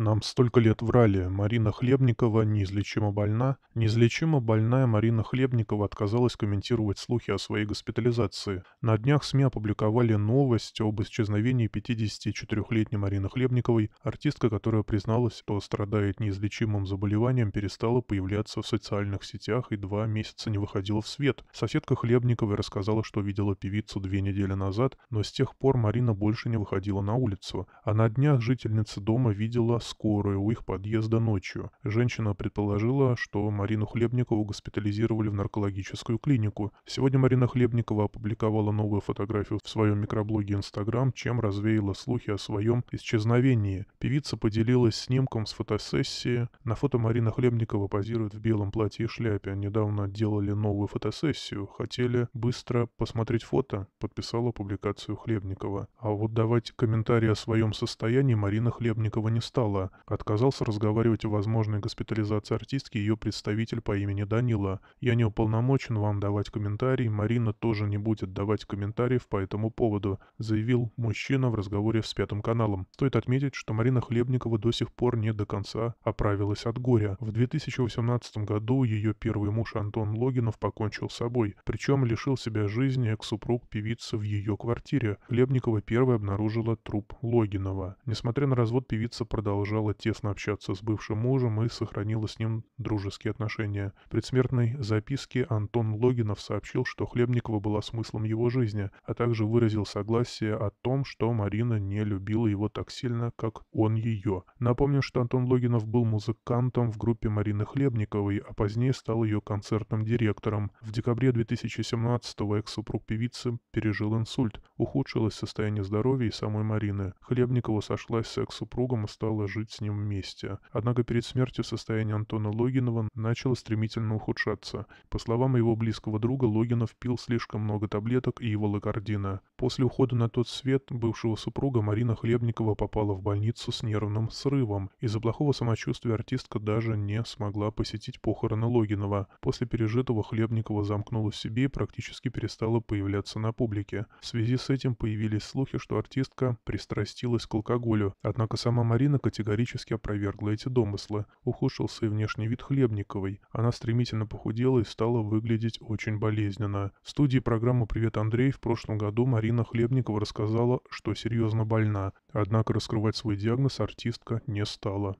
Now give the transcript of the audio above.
Нам столько лет врали. Марина Хлебникова неизлечимо больна. Неизлечимо больная Марина Хлебникова отказалась комментировать слухи о своей госпитализации. На днях СМИ опубликовали новость об исчезновении 54-летней Марины Хлебниковой. Артистка, которая призналась, что страдает неизлечимым заболеванием, перестала появляться в социальных сетях и два месяца не выходила в свет. Соседка Хлебниковой рассказала, что видела певицу две недели назад, но с тех пор Марина больше не выходила на улицу. А на днях жительница дома видела скорой у их подъезда ночью. Женщина предположила, что Марину Хлебникову госпитализировали в наркологическую клинику. Сегодня Марина Хлебникова опубликовала новую фотографию в своем микроблоге Instagram, чем развеяла слухи о своем исчезновении. Певица поделилась снимком с фотосессии. На фото Марина Хлебникова позирует в белом платье и шляпе. Недавно делали новую фотосессию. Хотели быстро посмотреть фото, подписала публикацию Хлебникова. А вот давать комментарии о своем состоянии Марина Хлебникова не стала дела. Отказался разговаривать о возможной госпитализации артистки ее представитель по имени Данила. Я не уполномочен вам давать комментарий, Марина тоже не будет давать комментариев по этому поводу, заявил мужчина в разговоре с Пятым каналом. Стоит отметить, что Марина Хлебникова до сих пор не до конца оправилась от горя. В 2018 году ее первый муж Антон Логинов покончил с собой, причем лишил себя жизни экс-супруг певицы в ее квартире. Хлебникова первой обнаружила труп Логинова. Несмотря на развод, певица продолжала продолжала тесно общаться с бывшим мужем и сохранила с ним дружеские отношения. В предсмертной записке Антон Логинов сообщил, что Хлебникова была смыслом его жизни, а также выразил согласие о том, что Марина не любила его так сильно, как он ее. Напомню, что Антон Логинов был музыкантом в группе Марины Хлебниковой, а позднее стал ее концертным директором. В декабре 2017-го экс-супруг певицы пережил инсульт. Ухудшилось состояние здоровья и самой Марины. Хлебникова сошлась с экс-супругом и стала жить жить с ним вместе. Однако перед смертью состояние Антона Логинова начало стремительно ухудшаться. По словам его близкого друга, Логинов пил слишком много таблеток и его лакардина. После ухода на тот свет бывшего супруга Марина Хлебникова попала в больницу с нервным срывом. Из-за плохого самочувствия артистка даже не смогла посетить похороны Логинова. После пережитого Хлебникова замкнула в себе и практически перестала появляться на публике. В связи с этим появились слухи, что артистка пристрастилась к алкоголю. Однако сама Марина Катерина категорически опровергла эти домыслы. Ухудшился и внешний вид Хлебниковой. Она стремительно похудела и стала выглядеть очень болезненно. В студии программы «Привет, Андрей» в прошлом году Марина Хлебникова рассказала, что серьезно больна. Однако раскрывать свой диагноз артистка не стала.